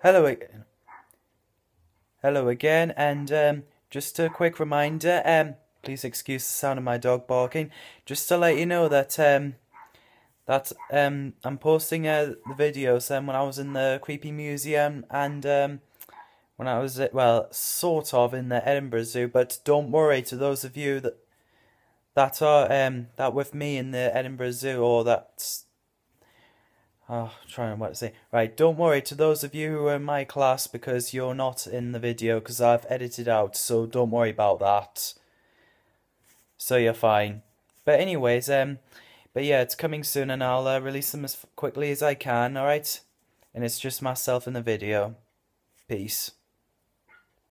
Hello again. Hello again, and um, just a quick reminder. Um, please excuse the sound of my dog barking. Just to let you know that um, that um, I'm posting uh, the videos um, when I was in the creepy museum and um, when I was uh, well, sort of in the Edinburgh Zoo. But don't worry, to those of you that that are um that with me in the Edinburgh Zoo or that Oh, trying what to say. Right, don't worry to those of you who are in my class because you're not in the video because I've edited out, so don't worry about that. So you're fine. But anyways, um, but yeah, it's coming soon and I'll uh, release them as quickly as I can, alright? And it's just myself in the video. Peace.